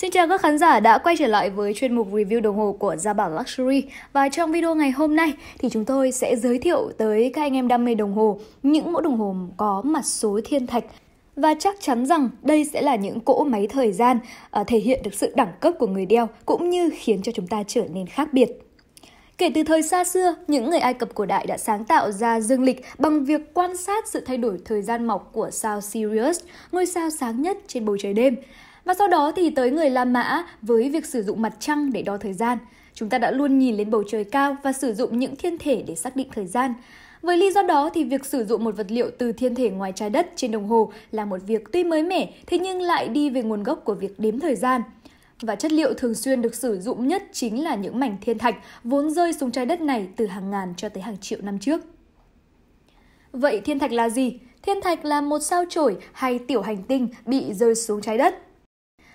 Xin chào các khán giả đã quay trở lại với chuyên mục review đồng hồ của Gia Bảo Luxury và trong video ngày hôm nay thì chúng tôi sẽ giới thiệu tới các anh em đam mê đồng hồ những mẫu đồng hồ có mặt số thiên thạch và chắc chắn rằng đây sẽ là những cỗ máy thời gian uh, thể hiện được sự đẳng cấp của người đeo cũng như khiến cho chúng ta trở nên khác biệt. Kể từ thời xa xưa, những người Ai Cập cổ đại đã sáng tạo ra dương lịch bằng việc quan sát sự thay đổi thời gian mọc của sao Sirius, ngôi sao sáng nhất trên bầu trời đêm. Và sau đó thì tới người La Mã với việc sử dụng mặt trăng để đo thời gian. Chúng ta đã luôn nhìn lên bầu trời cao và sử dụng những thiên thể để xác định thời gian. Với lý do đó thì việc sử dụng một vật liệu từ thiên thể ngoài trái đất trên đồng hồ là một việc tuy mới mẻ thế nhưng lại đi về nguồn gốc của việc đếm thời gian. Và chất liệu thường xuyên được sử dụng nhất chính là những mảnh thiên thạch vốn rơi xuống trái đất này từ hàng ngàn cho tới hàng triệu năm trước. Vậy thiên thạch là gì? Thiên thạch là một sao chổi hay tiểu hành tinh bị rơi xuống trái đất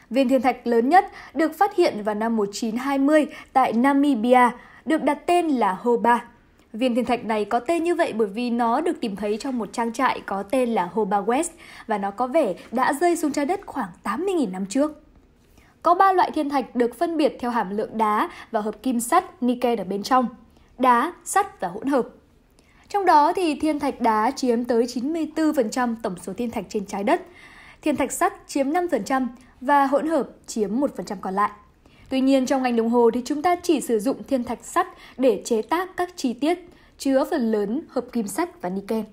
Viên thiên thạch lớn nhất được phát hiện vào năm 1920 tại Namibia, được đặt tên là Hoba. Viên thiên thạch này có tên như vậy bởi vì nó được tìm thấy trong một trang trại có tên là Hoba West và nó có vẻ đã rơi xuống trái đất khoảng 80.000 năm trước. Có 3 loại thiên thạch được phân biệt theo hàm lượng đá và hợp kim sắt Nikel ở bên trong, đá, sắt và hỗn hợp. Trong đó thì thiên thạch đá chiếm tới 94% tổng số thiên thạch trên trái đất, thiên thạch sắt chiếm 5%, và hỗn hợp chiếm 1% còn lại. Tuy nhiên trong ngành đồng hồ thì chúng ta chỉ sử dụng thiên thạch sắt để chế tác các chi tiết chứa phần lớn hợp kim sắt và niken.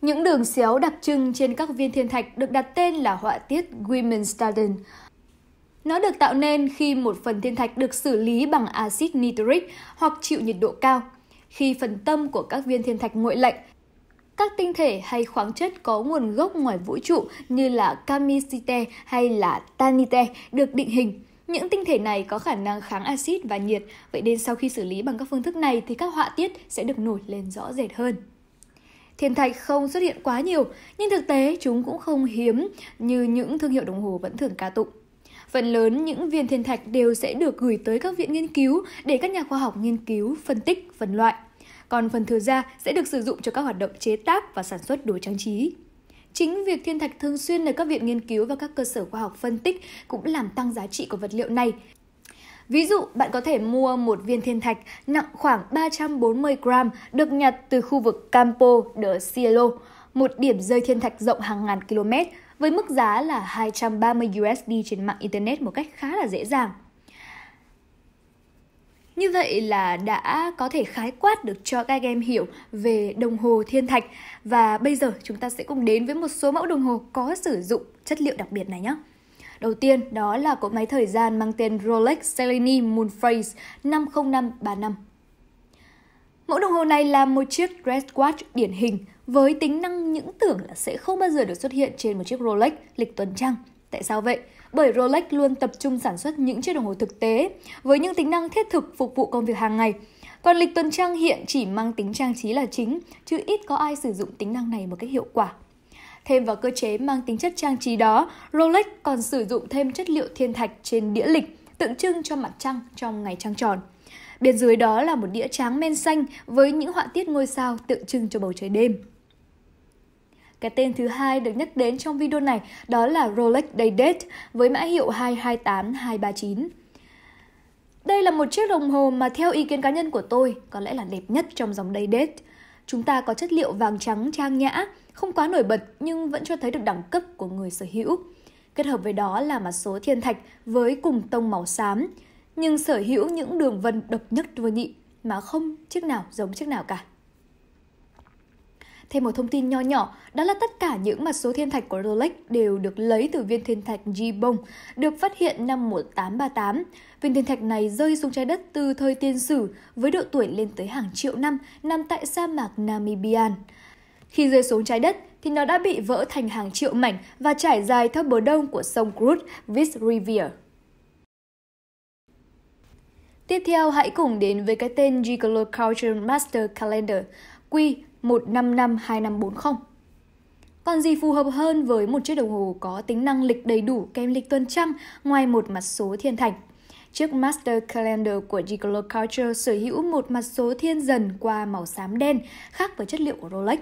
Những đường xéo đặc trưng trên các viên thiên thạch được đặt tên là họa tiết Guimenstarden. Nó được tạo nên khi một phần thiên thạch được xử lý bằng axit nitric hoặc chịu nhiệt độ cao. Khi phần tâm của các viên thiên thạch nguội lạnh các tinh thể hay khoáng chất có nguồn gốc ngoài vũ trụ như là kamisite hay là tanite được định hình. Những tinh thể này có khả năng kháng axit và nhiệt, vậy nên sau khi xử lý bằng các phương thức này thì các họa tiết sẽ được nổi lên rõ rệt hơn thiên thạch không xuất hiện quá nhiều, nhưng thực tế chúng cũng không hiếm như những thương hiệu đồng hồ vẫn thường ca tụng. Phần lớn những viên thiên thạch đều sẽ được gửi tới các viện nghiên cứu để các nhà khoa học nghiên cứu, phân tích, phân loại còn phần thừa ra sẽ được sử dụng cho các hoạt động chế tác và sản xuất đồ trang trí. Chính việc thiên thạch thường xuyên được các viện nghiên cứu và các cơ sở khoa học phân tích cũng làm tăng giá trị của vật liệu này. Ví dụ, bạn có thể mua một viên thiên thạch nặng khoảng 340 gram được nhặt từ khu vực Campo de Cielo, một điểm rơi thiên thạch rộng hàng ngàn km với mức giá là 230 USD trên mạng Internet một cách khá là dễ dàng. Như vậy là đã có thể khái quát được cho các em hiểu về đồng hồ thiên thạch và bây giờ chúng ta sẽ cùng đến với một số mẫu đồng hồ có sử dụng chất liệu đặc biệt này nhé. Đầu tiên đó là cỗ máy thời gian mang tên Rolex Selene Moonface 50535. Mẫu đồng hồ này là một chiếc wristwatch điển hình với tính năng những tưởng là sẽ không bao giờ được xuất hiện trên một chiếc Rolex lịch tuần trăng Tại sao vậy? Bởi Rolex luôn tập trung sản xuất những chiếc đồng hồ thực tế với những tính năng thiết thực phục vụ công việc hàng ngày. Còn lịch tuần trăng hiện chỉ mang tính trang trí là chính, chứ ít có ai sử dụng tính năng này một cách hiệu quả. Thêm vào cơ chế mang tính chất trang trí đó, Rolex còn sử dụng thêm chất liệu thiên thạch trên đĩa lịch, tượng trưng cho mặt trăng trong ngày trăng tròn. Bên dưới đó là một đĩa tráng men xanh với những họa tiết ngôi sao tượng trưng cho bầu trời đêm. Cái tên thứ hai được nhắc đến trong video này đó là Rolex Day-Date với mã hiệu 228239. Đây là một chiếc đồng hồ mà theo ý kiến cá nhân của tôi có lẽ là đẹp nhất trong dòng Day-Date. Chúng ta có chất liệu vàng trắng trang nhã, không quá nổi bật nhưng vẫn cho thấy được đẳng cấp của người sở hữu. Kết hợp với đó là mặt số thiên thạch với cùng tông màu xám, nhưng sở hữu những đường vân độc nhất vô nhị mà không chiếc nào giống chiếc nào cả. Thêm một thông tin nho nhỏ, đó là tất cả những mặt số thiên thạch của Rolex đều được lấy từ viên thiên thạch Gibong, được phát hiện năm 1838. Viên thiên thạch này rơi xuống trái đất từ thời tiên sử với độ tuổi lên tới hàng triệu năm, nằm tại sa mạc Namibian. Khi rơi xuống trái đất thì nó đã bị vỡ thành hàng triệu mảnh và trải dài theo bờ đông của sông Cruz, Vis Rivier. Tiếp theo, hãy cùng đến với cái tên Gigolo Culture Master Calendar, Q 1552540. Còn gì phù hợp hơn với một chiếc đồng hồ có tính năng lịch đầy đủ kèm lịch tuần trăng ngoài một mặt số thiên thành? Chiếc Master Calendar của Gigolo Culture sở hữu một mặt số thiên dần qua màu xám đen, khác với chất liệu của Rolex.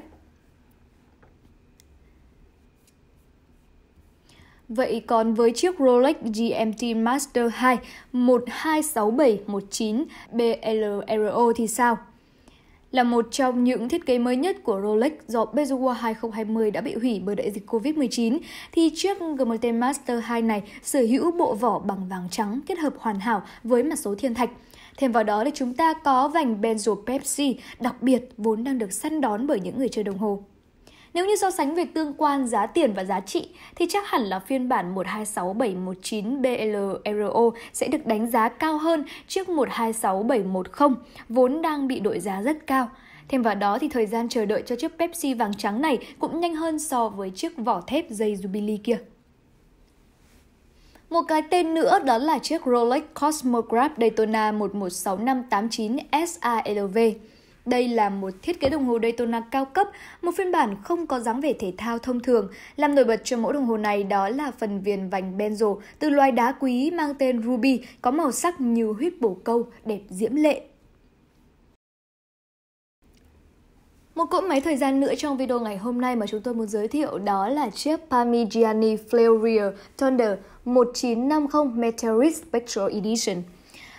Vậy còn với chiếc Rolex GMT Master 2 126719 BLRO thì sao? là một trong những thiết kế mới nhất của Rolex do Bezoa 2020 đã bị hủy bởi đại dịch COVID-19, thì chiếc GMT Master 2 này sở hữu bộ vỏ bằng vàng trắng kết hợp hoàn hảo với mặt số thiên thạch. Thêm vào đó thì chúng ta có vành benzo Pepsi đặc biệt vốn đang được săn đón bởi những người chơi đồng hồ. Nếu như so sánh về tương quan giá tiền và giá trị thì chắc hẳn là phiên bản 126719 BLRO sẽ được đánh giá cao hơn trước 126710 vốn đang bị đội giá rất cao. Thêm vào đó thì thời gian chờ đợi cho chiếc Pepsi vàng trắng này cũng nhanh hơn so với chiếc vỏ thép dây Jubilee kia. Một cái tên nữa đó là chiếc Rolex Cosmograph Daytona 11659 SALV. Đây là một thiết kế đồng hồ Daytona cao cấp, một phiên bản không có dáng vẻ thể thao thông thường. Làm nổi bật cho mẫu đồng hồ này đó là phần viền vành benzo từ loài đá quý mang tên ruby có màu sắc như huyết bổ câu, đẹp diễm lệ. Một cỗ máy thời gian nữa trong video ngày hôm nay mà chúng tôi muốn giới thiệu đó là chiếc Parmigiani Flair Rear Thunder 1950 Meteorite Spectral Edition.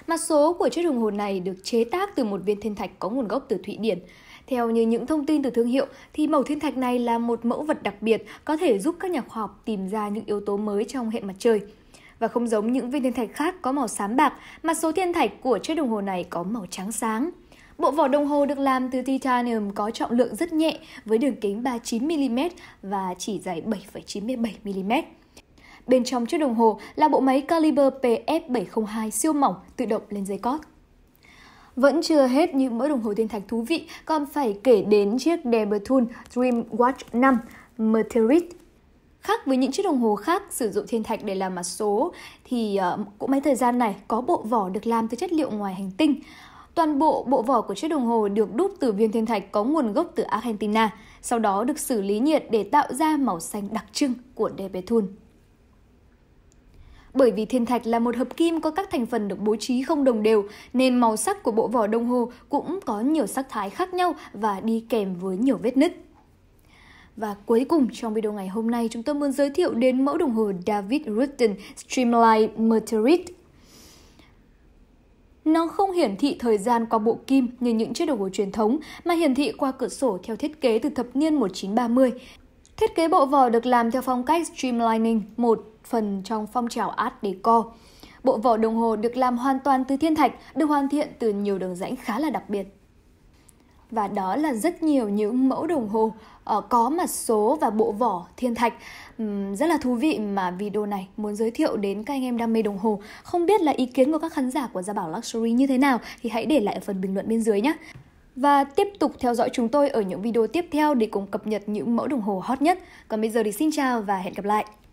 Mặt số của chiếc đồng hồ này được chế tác từ một viên thiên thạch có nguồn gốc từ Thụy Điển. Theo như những thông tin từ thương hiệu thì màu thiên thạch này là một mẫu vật đặc biệt có thể giúp các nhà khoa học tìm ra những yếu tố mới trong hệ mặt trời. Và không giống những viên thiên thạch khác có màu xám bạc, mà số thiên thạch của chiếc đồng hồ này có màu trắng sáng. Bộ vỏ đồng hồ được làm từ titanium có trọng lượng rất nhẹ với đường kính 39mm và chỉ dày 7,97mm. Bên trong chiếc đồng hồ là bộ máy Caliber PF702 siêu mỏng tự động lên dây cót. Vẫn chưa hết những mẫu đồng hồ thiên thạch thú vị, còn phải kể đến chiếc Debertun Dream Watch 5 Meteorite Khác với những chiếc đồng hồ khác sử dụng thiên thạch để làm mặt số thì uh, cỗ máy thời gian này có bộ vỏ được làm từ chất liệu ngoài hành tinh. Toàn bộ bộ vỏ của chiếc đồng hồ được đúc từ viên thiên thạch có nguồn gốc từ Argentina, sau đó được xử lý nhiệt để tạo ra màu xanh đặc trưng của Debetul. Bởi vì thiên thạch là một hợp kim có các thành phần được bố trí không đồng đều, nên màu sắc của bộ vỏ đồng hồ cũng có nhiều sắc thái khác nhau và đi kèm với nhiều vết nứt. Và cuối cùng trong video ngày hôm nay chúng tôi muốn giới thiệu đến mẫu đồng hồ David Rutten Streamline Meteorite nó không hiển thị thời gian qua bộ kim như những chiếc đồng hồ truyền thống mà hiển thị qua cửa sổ theo thiết kế từ thập niên 1930. Thiết kế bộ vỏ được làm theo phong cách streamlining, một phần trong phong trào Art Deco. Bộ vỏ đồng hồ được làm hoàn toàn từ thiên thạch, được hoàn thiện từ nhiều đường rãnh khá là đặc biệt. Và đó là rất nhiều những mẫu đồng hồ ờ, có mặt số và bộ vỏ thiên thạch. Rất là thú vị mà video này muốn giới thiệu đến các anh em đam mê đồng hồ. Không biết là ý kiến của các khán giả của Gia Bảo Luxury như thế nào thì hãy để lại ở phần bình luận bên dưới nhé. Và tiếp tục theo dõi chúng tôi ở những video tiếp theo để cùng cập nhật những mẫu đồng hồ hot nhất. Còn bây giờ thì xin chào và hẹn gặp lại!